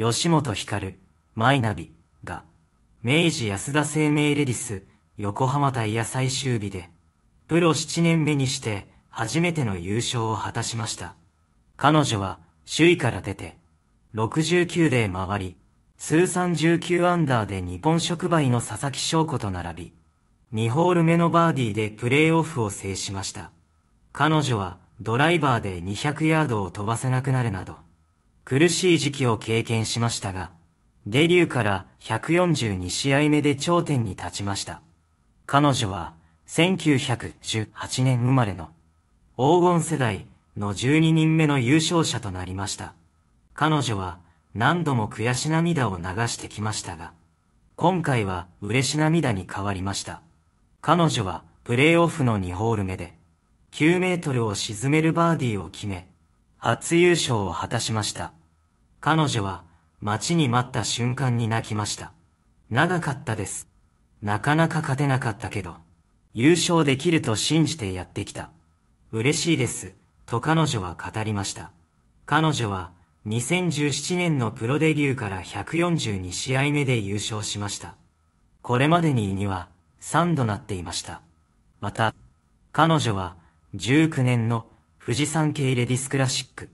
吉本光、マイナビ、が、明治安田生命レディス、横浜大野最終日で、プロ7年目にして、初めての優勝を果たしました。彼女は、首位から出て、69で回り、通算19アンダーで日本触媒の佐々木翔子と並び、2ホール目のバーディーでプレーオフを制しました。彼女は、ドライバーで200ヤードを飛ばせなくなるなど、苦しい時期を経験しましたが、デビューから142試合目で頂点に立ちました。彼女は1918年生まれの黄金世代の12人目の優勝者となりました。彼女は何度も悔し涙を流してきましたが、今回は嬉し涙に変わりました。彼女はプレイオフの2ホール目で9メートルを沈めるバーディーを決め、初優勝を果たしました。彼女は待ちに待った瞬間に泣きました。長かったです。なかなか勝てなかったけど、優勝できると信じてやってきた。嬉しいです、と彼女は語りました。彼女は2017年のプロデビューから142試合目で優勝しました。これまでに2は3度なっていました。また、彼女は19年の富士山系レディスクラシック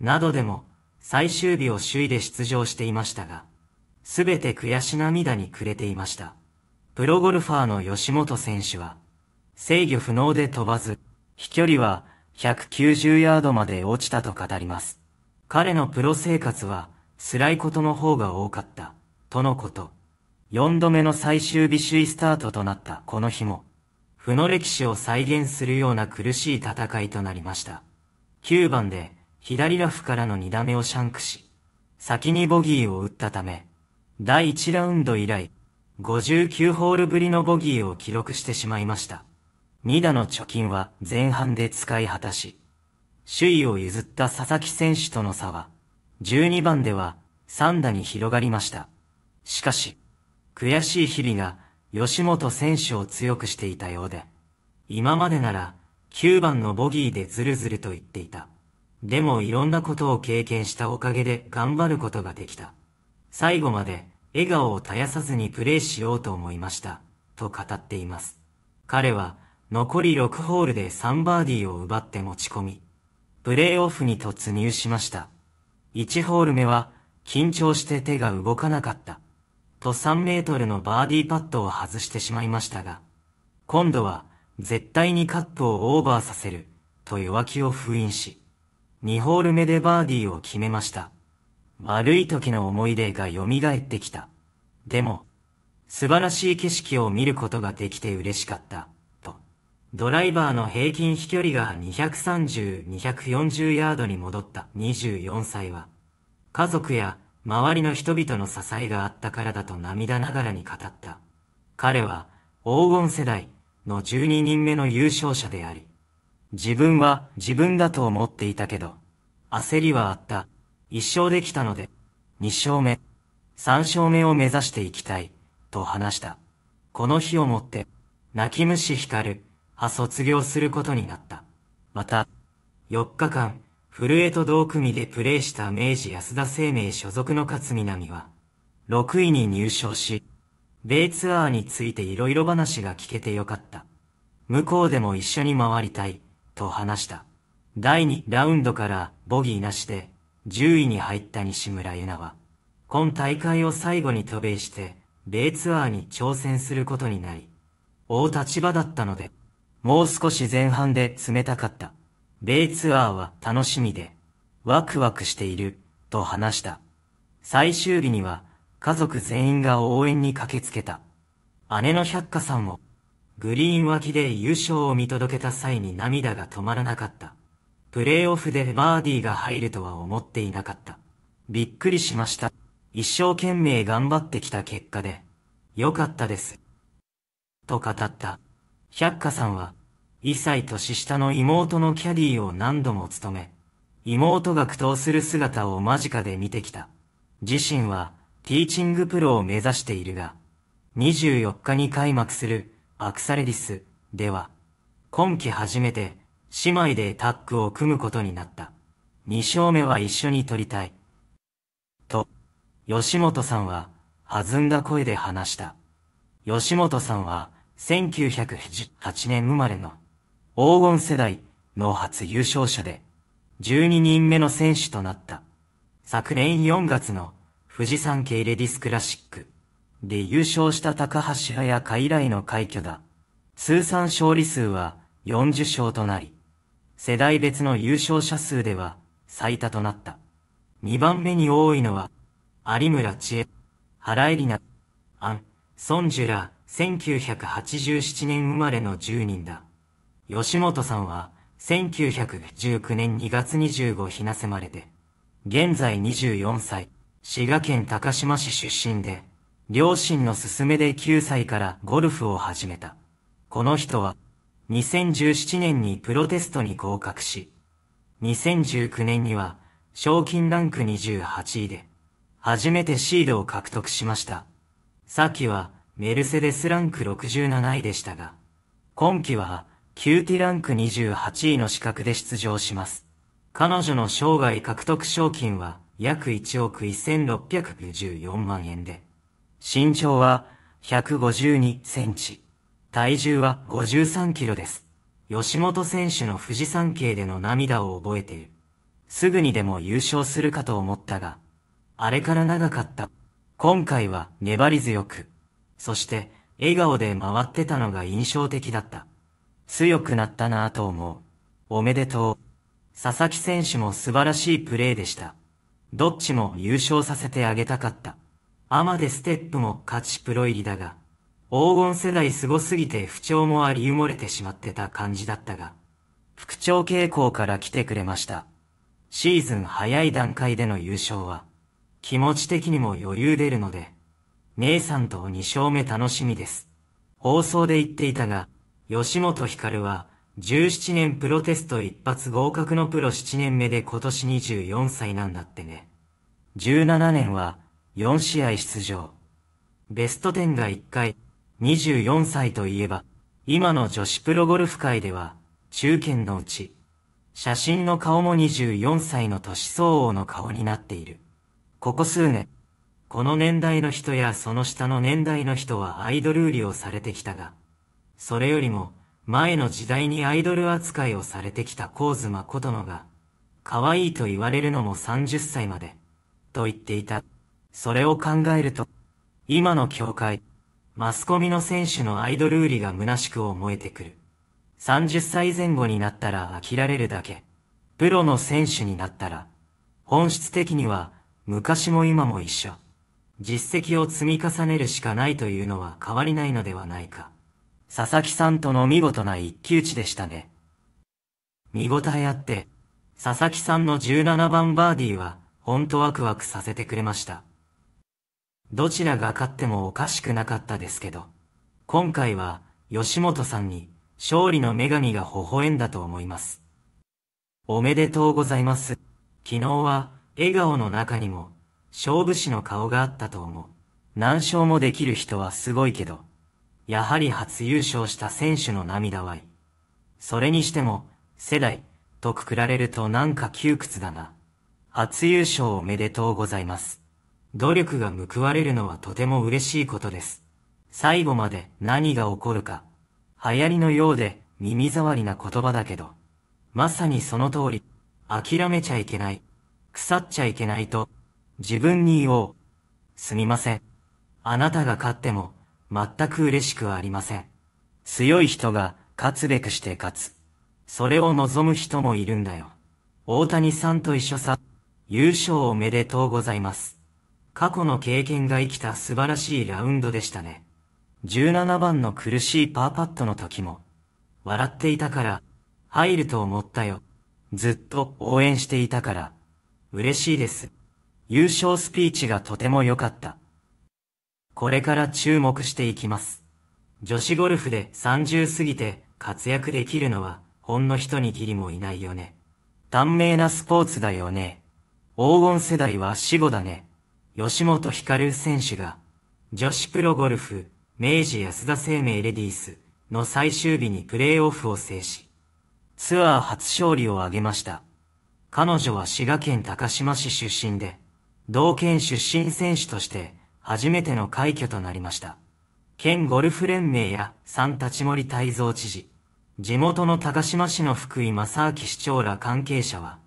などでも最終日を首位で出場していましたが、すべて悔し涙に暮れていました。プロゴルファーの吉本選手は、制御不能で飛ばず、飛距離は190ヤードまで落ちたと語ります。彼のプロ生活は辛いことの方が多かった、とのこと。4度目の最終日首位スタートとなったこの日も、負の歴史を再現するような苦しい戦いとなりました。9番で、左ラフからの2打目をシャンクし、先にボギーを打ったため、第1ラウンド以来、59ホールぶりのボギーを記録してしまいました。2打の貯金は前半で使い果たし、首位を譲った佐々木選手との差は、12番では3打に広がりました。しかし、悔しい日々が吉本選手を強くしていたようで、今までなら9番のボギーでズルズルと言っていた。でもいろんなことを経験したおかげで頑張ることができた。最後まで笑顔を絶やさずにプレーしようと思いました、と語っています。彼は残り6ホールで3バーディーを奪って持ち込み、プレーオフに突入しました。1ホール目は緊張して手が動かなかった。と3メートルのバーディーパットを外してしまいましたが、今度は絶対にカップをオーバーさせると弱気を封印し、2ホール目でバーディーを決めました。悪い時の思い出が蘇ってきた。でも、素晴らしい景色を見ることができて嬉しかった。と。ドライバーの平均飛距離が230、240ヤードに戻った24歳は、家族や周りの人々の支えがあったからだと涙ながらに語った。彼は黄金世代の12人目の優勝者であり、自分は自分だと思っていたけど、焦りはあった。一生できたので、二勝目、三勝目を目指していきたい、と話した。この日をもって、泣き虫光る、は卒業することになった。また、4日間、古江と同組でプレーした明治安田生命所属の勝南は、6位に入賞し、米ツアーについて色々話が聞けてよかった。向こうでも一緒に回りたい。と話した。第2ラウンドからボギーなしで10位に入った西村優奈は、今大会を最後に渡米して、米ツアーに挑戦することになり、大立場だったので、もう少し前半で冷たかった。米ツアーは楽しみで、ワクワクしている、と話した。最終日には、家族全員が応援に駆けつけた。姉の百花さんをグリーン脇で優勝を見届けた際に涙が止まらなかった。プレーオフでバーディーが入るとは思っていなかった。びっくりしました。一生懸命頑張ってきた結果で、良かったです。と語った。百花さんは、一歳年下の妹のキャディーを何度も務め、妹が苦闘する姿を間近で見てきた。自身は、ティーチングプロを目指しているが、24日に開幕するアクサレディスでは、今季初めて姉妹でタッグを組むことになった。2勝目は一緒に取りたい。と、吉本さんは弾んだ声で話した。吉本さんは1 9 8 8年生まれの黄金世代の初優勝者で12人目の選手となった。昨年4月の富士山系レディスクラシックで優勝した高橋彩香以来の快挙だ。通算勝利数は40勝となり、世代別の優勝者数では最多となった。2番目に多いのは、有村千恵、原恵里奈、アン、ソンジュラ、1987年生まれの10人だ。吉本さんは、1919年2月25日なせまれて、現在24歳、滋賀県高島市出身で、両親の勧めで9歳からゴルフを始めた。この人は、2017年にプロテストに合格し、2019年には、賞金ランク28位で、初めてシードを獲得しました。さっきは、メルセデスランク67位でしたが、今季は、キューティランク28位の資格で出場します。彼女の生涯獲得賞金は、約1億1614万円で、身長は152センチ。体重は53キロです。吉本選手の富士山系での涙を覚えている。すぐにでも優勝するかと思ったが、あれから長かった。今回は粘り強く、そして笑顔で回ってたのが印象的だった。強くなったなぁと思う。おめでとう。佐々木選手も素晴らしいプレーでした。どっちも優勝させてあげたかった。アマでステップも勝ちプロ入りだが、黄金世代凄すすぎて不調もあり埋もれてしまってた感じだったが、副長傾向から来てくれました。シーズン早い段階での優勝は、気持ち的にも余裕出るので、姉さんと2勝目楽しみです。放送で言っていたが、吉本ひかるは、17年プロテスト一発合格のプロ7年目で今年24歳なんだってね。17年は、4試合出場。ベスト10が1回、24歳といえば、今の女子プロゴルフ界では、中堅のうち、写真の顔も24歳の年相応の顔になっている。ここ数年、この年代の人やその下の年代の人はアイドル売りをされてきたが、それよりも、前の時代にアイドル扱いをされてきたマコトノが、可愛いと言われるのも30歳まで、と言っていた。それを考えると、今の教会、マスコミの選手のアイドル売りが虚しく思えてくる。30歳前後になったら飽きられるだけ。プロの選手になったら、本質的には昔も今も一緒。実績を積み重ねるしかないというのは変わりないのではないか。佐々木さんとの見事な一騎打ちでしたね。見応えあって、佐々木さんの17番バーディーは、ほんとワクワクさせてくれました。どちらが勝ってもおかしくなかったですけど、今回は吉本さんに勝利の女神が微笑んだと思います。おめでとうございます。昨日は笑顔の中にも勝負師の顔があったと思う。何勝もできる人はすごいけど、やはり初優勝した選手の涙はい。それにしても、世代、とくくられるとなんか窮屈だな。初優勝おめでとうございます。努力が報われるのはとても嬉しいことです。最後まで何が起こるか。流行りのようで耳障りな言葉だけど。まさにその通り。諦めちゃいけない。腐っちゃいけないと、自分に言おう。すみません。あなたが勝っても、全く嬉しくはありません。強い人が、勝つべくして勝つ。それを望む人もいるんだよ。大谷さんと一緒さ。優勝おめでとうございます。過去の経験が生きた素晴らしいラウンドでしたね。17番の苦しいパーパットの時も、笑っていたから、入ると思ったよ。ずっと応援していたから、嬉しいです。優勝スピーチがとても良かった。これから注目していきます。女子ゴルフで30過ぎて活躍できるのは、ほんのに握りもいないよね。短命なスポーツだよね。黄金世代は死後だね。吉本ひかる選手が、女子プロゴルフ、明治安田生命レディースの最終日にプレーオフを制し、ツアー初勝利を挙げました。彼女は滋賀県高島市出身で、同県出身選手として初めての快挙となりました。県ゴルフ連盟や三立森泰造知事、地元の高島市の福井正明市長ら関係者は、